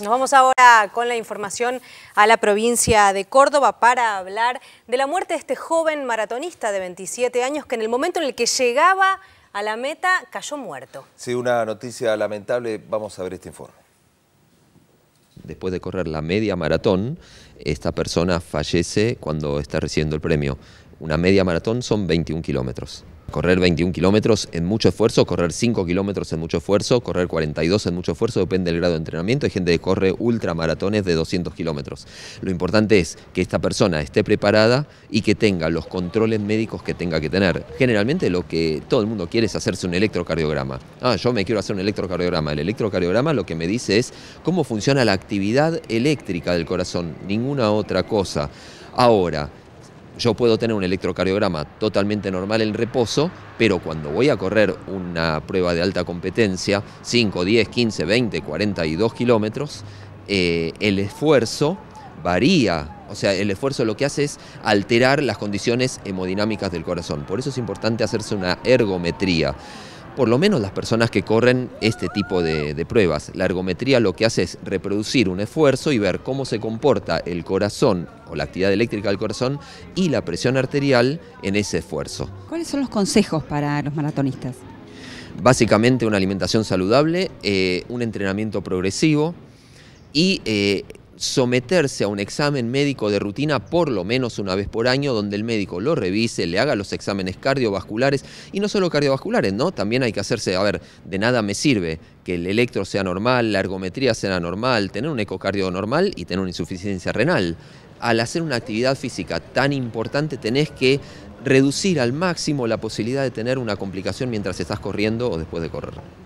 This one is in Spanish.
Nos vamos ahora con la información a la provincia de Córdoba para hablar de la muerte de este joven maratonista de 27 años que en el momento en el que llegaba a la meta cayó muerto. Sí, una noticia lamentable. Vamos a ver este informe. Después de correr la media maratón, esta persona fallece cuando está recibiendo el premio. Una media maratón son 21 kilómetros correr 21 kilómetros en mucho esfuerzo, correr 5 kilómetros en mucho esfuerzo, correr 42 en mucho esfuerzo, depende del grado de entrenamiento. Hay gente que corre ultramaratones de 200 kilómetros. Lo importante es que esta persona esté preparada y que tenga los controles médicos que tenga que tener. Generalmente lo que todo el mundo quiere es hacerse un electrocardiograma. Ah, yo me quiero hacer un electrocardiograma. El electrocardiograma lo que me dice es cómo funciona la actividad eléctrica del corazón, ninguna otra cosa. Ahora, yo puedo tener un electrocardiograma totalmente normal en reposo, pero cuando voy a correr una prueba de alta competencia, 5, 10, 15, 20, 42 kilómetros, eh, el esfuerzo varía. O sea, el esfuerzo lo que hace es alterar las condiciones hemodinámicas del corazón. Por eso es importante hacerse una ergometría por lo menos las personas que corren este tipo de, pruebas. La ergometría lo que hace es reproducir un esfuerzo y ver cómo se comporta el corazón o la actividad eléctrica del corazón y la presión arterial en ese esfuerzo. ¿Cuáles son los consejos para los maratonistas? Básicamente una alimentación saludable, eh, un entrenamiento progresivo y eh, someterse a un examen médico de rutina por lo menos una vez por año, donde el médico lo revise, le haga los exámenes cardiovasculares y no solo cardiovasculares, ¿no? También hay que hacerse, a ver, de nada me sirve que el electro sea normal, la ergometría sea normal, tener un ecocardio normal y tener una insuficiencia renal. Al hacer una actividad física tan importante tenés que reducir al máximo la posibilidad de tener una complicación mientras estás corriendo o después de correr.